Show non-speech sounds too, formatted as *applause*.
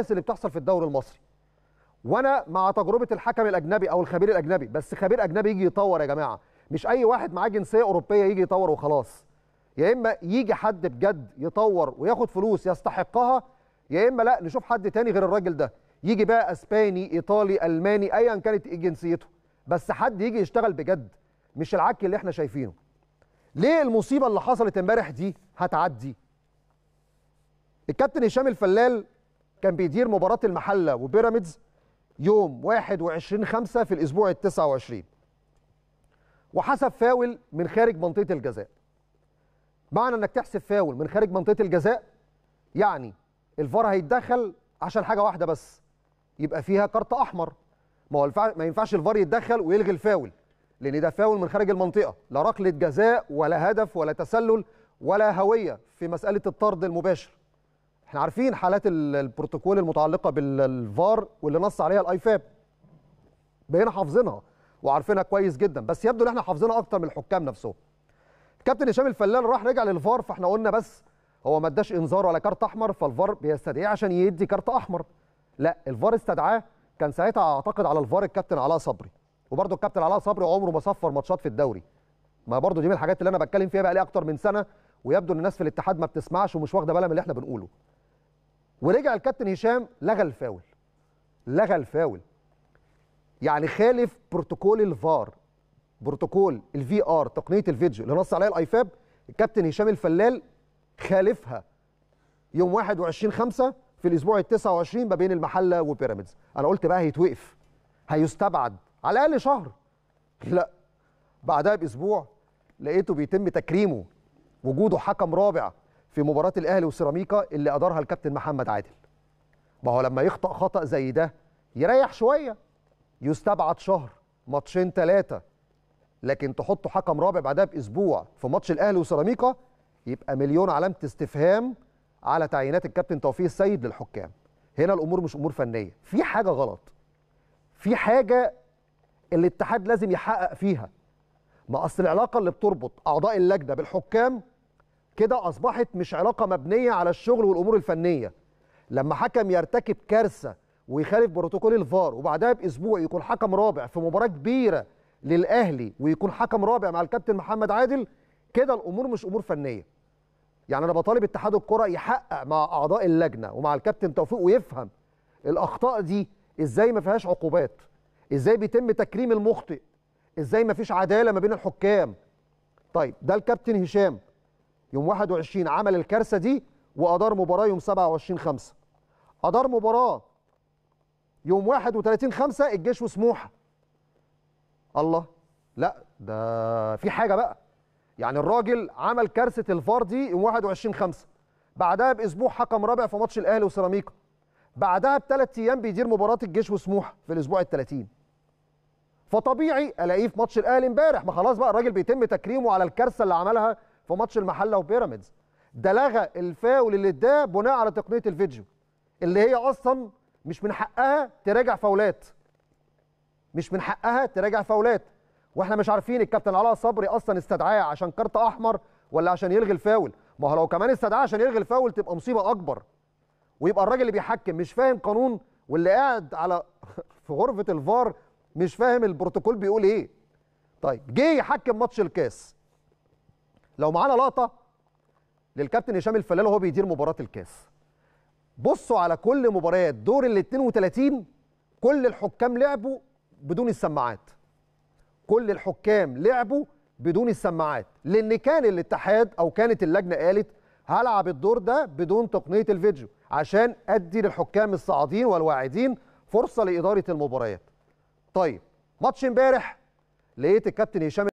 الاحداث اللي بتحصل في الدوري المصري وانا مع تجربه الحكم الاجنبي او الخبير الاجنبي بس خبير اجنبي يجي يطور يا جماعه مش اي واحد معاه جنسيه اوروبيه يجي يطور وخلاص يا اما يجي حد بجد يطور وياخد فلوس يستحقها يا اما لا نشوف حد تاني غير الراجل ده يجي بقى اسباني ايطالي الماني ايا كانت جنسيته بس حد يجي يشتغل بجد مش العك اللي احنا شايفينه ليه المصيبه اللي حصلت امبارح دي هتعدي الكابتن هشام الفلال كان بيدير مباراه المحله وبيراميدز يوم 21 5 في الاسبوع ال 29 وحسب فاول من خارج منطقه الجزاء معنى انك تحسب فاول من خارج منطقه الجزاء يعني الفار هيتدخل عشان حاجه واحده بس يبقى فيها كارت احمر ما هو ما ينفعش الفار يتدخل ويلغي الفاول لان ده فاول من خارج المنطقه لا ركله جزاء ولا هدف ولا تسلل ولا هويه في مساله الطرد المباشر احنا عارفين حالات البروتوكول المتعلقه بالفار واللي نص عليها الايفاب بقينا حافظينها وعارفينها كويس جدا بس يبدو ان احنا حافظينها اكتر من الحكام نفسهم كابتن هشام الفلان راح رجع للفار فاحنا قلنا بس هو ما اداش انذار ولا كارت احمر فالفار بيستدعيه عشان يدي كارت احمر لا الفار استدعاه كان ساعتها اعتقد على الفار الكابتن علاء صبري وبرده الكابتن علاء صبري عمره ما صفر ماتشات في الدوري ما برده دي من الحاجات اللي انا بتكلم فيها بقى لي اكتر من سنه ويبدو ان الناس في الاتحاد ما بتسمعش ومش واخده بالها من اللي احنا بنقوله ورجع الكابتن هشام لغى الفاول لغى الفاول يعني خالف بروتوكول الفار بروتوكول الفي ار تقنيه الفيديو اللي نص عليها الايفاب الكابتن هشام الفلال خالفها يوم 21 5 في الاسبوع ال 29 ما بين المحله وبيراميدز انا قلت بقى هيتوقف هيستبعد على الاقل شهر لا بعدها باسبوع لقيته بيتم تكريمه وجوده حكم رابع في مباراه الاهلي وسيراميكا اللي ادارها الكابتن محمد عادل ما هو لما يخطا خطا زي ده يريح شويه يستبعد شهر ماتشين ثلاثه لكن تحط حكم رابع بعدها باسبوع في ماتش الاهلي وسيراميكا يبقى مليون علامه استفهام على تعيينات الكابتن توفيق السيد للحكام هنا الامور مش امور فنيه في حاجه غلط في حاجه الاتحاد لازم يحقق فيها ما اصل العلاقه اللي بتربط اعضاء اللجنه بالحكام كده اصبحت مش علاقه مبنيه على الشغل والامور الفنيه لما حكم يرتكب كارثه ويخالف بروتوكول الفار وبعدها باسبوع يكون حكم رابع في مباراه كبيره للاهلي ويكون حكم رابع مع الكابتن محمد عادل كده الامور مش امور فنيه يعني انا بطالب اتحاد الكره يحقق مع اعضاء اللجنه ومع الكابتن توفيق ويفهم الاخطاء دي ازاي ما فيهاش عقوبات ازاي بيتم تكريم المخطئ ازاي ما فيش عداله ما بين الحكام طيب ده الكابتن هشام يوم 21 عمل الكارثه دي وادار مباراه يوم 27 5 ادار مباراه يوم 31 5 الجيش وسموحه الله لا ده في حاجه بقى يعني الراجل عمل كارثه الفار دي يوم 21 5 بعدها باسبوع حكم رابع في ماتش الاهلي وسيراميكا بعدها بثلاث ايام بيدير مباراه الجيش وسموحه في الاسبوع ال 30 فطبيعي الاقيه في ماتش الاهلي امبارح ما خلاص بقى الراجل بيتم تكريمه على الكارثه اللي عملها في ماتش المحله وبيراميدز ده لغى الفاول اللي اداه بناء على تقنيه الفيديو اللي هي اصلا مش من حقها تراجع فاولات مش من حقها تراجع فاولات واحنا مش عارفين الكابتن علاء صبري اصلا استدعاه عشان كارت احمر ولا عشان يلغي الفاول ما هو لو كمان استدعاه عشان يلغي الفاول تبقى مصيبه اكبر ويبقى الراجل اللي بيحكم مش فاهم قانون واللي قاعد على *laughs* في غرفه الفار مش فاهم البروتوكول بيقول ايه طيب جه يحكم ماتش الكاس لو معانا لقطه للكابتن هشام الفلال وهو بيدير مباراه الكاس بصوا على كل مباريات دور ال 32 كل الحكام لعبوا بدون السماعات كل الحكام لعبوا بدون السماعات لان كان الاتحاد او كانت اللجنه قالت هلعب الدور ده بدون تقنيه الفيديو عشان ادي للحكام الصاعدين والواعدين فرصه لاداره المباريات طيب ماتش امبارح لقيت الكابتن هشام